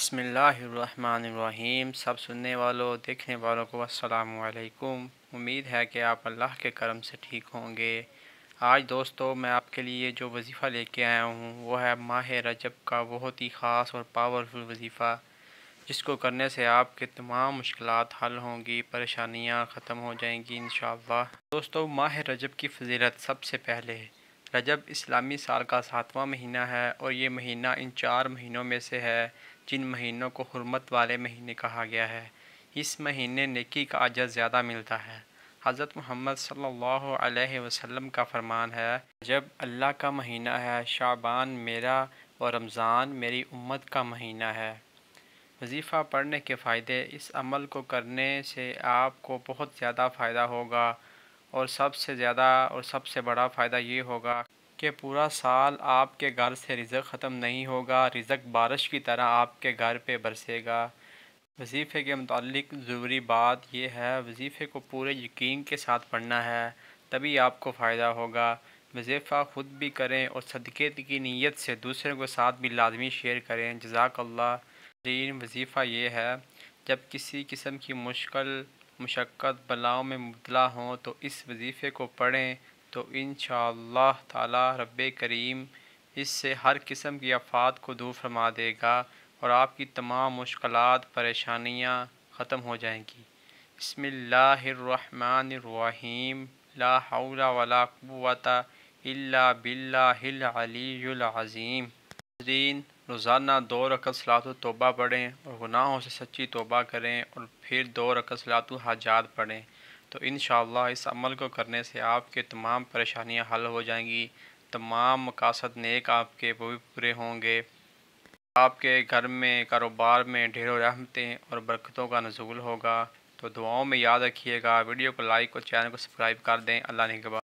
बसमीम सब सुनने वालों देखने वालों को असलकुम उम्मीद है कि आप अल्लाह के करम से ठीक होंगे आज दोस्तों मैं आपके लिए जो वजीफ़ा लेके आया हूँ वो है माह रजब का बहुत ही ख़ास और पावरफुल वजीफ़ा जिसको करने से आपके तमाम मुश्किल हल होंगी परेशानियाँ ख़त्म हो जाएंगी इन दोस्तों माह रजब की फजीलत सबसे पहले है रजब इस्लामी साल का सातवां महीना है और ये महीना इन चार महीनों में से है जिन महीनों को हरमत वाले महीने कहा गया है इस महीने नेकी का अजर ज़्यादा मिलता है हज़रत मोहम्मद सल्लल्लाहु अलैहि वसल्लम का फरमान है जब अल्लाह का महीना है शाबान मेरा और रमज़ान मेरी उम्मत का महीना है वजीफ़ा पढ़ने के फ़ायदे इस अमल को करने से आपको बहुत ज़्यादा फ़ायदा होगा और सबसे ज़्यादा और सबसे बड़ा फ़ायदा ये होगा कि पूरा साल आपके घर से रिज़क ख़त्म नहीं होगा रिज़क बारिश की तरह आपके घर पे बरसेगा वजीफ़े के मतलब ज़रूरी बात यह है वजीफ़े को पूरे यकीन के साथ पढ़ना है तभी आपको फ़ायदा होगा वजीफ़ा ख़ुद भी करें और सदक़े की नीयत से दूसरे के साथ भी लाजमी शेयर करें जजाकल्ला तीन वजीफ़ा ये है जब किसी किस्म की मुश्किल मशक्क़त बलाओं में मुबला हों तो इस वजीफ़े को पढ़ें तो इन ताला रब करीम इससे हर किस्म की आफात को दूर फरमा देगा और आपकी तमाम मुश्किल परेशानियाँ ख़त्म हो जाएंगी बसमीम लाउला वलावत बिल्लाज़ीम रोज़ाना दो रकत सलातु तोबा पढ़ें और गुनाहों से सच्ची तोबा करें और फिर दो रकत सलातु हाजात पढ़ें तो इन इस अमल को करने से आपके तमाम परेशानियां हल हो जाएंगी तमाम मकासद नेक आपके वो भी पूरे होंगे आपके घर में कारोबार में ढेरों रहमतें और बरकतों का नजूल होगा तो दुआओं में याद रखिएगा वीडियो को लाइक और चैनल को सब्सक्राइब कर दें अल्लाह ने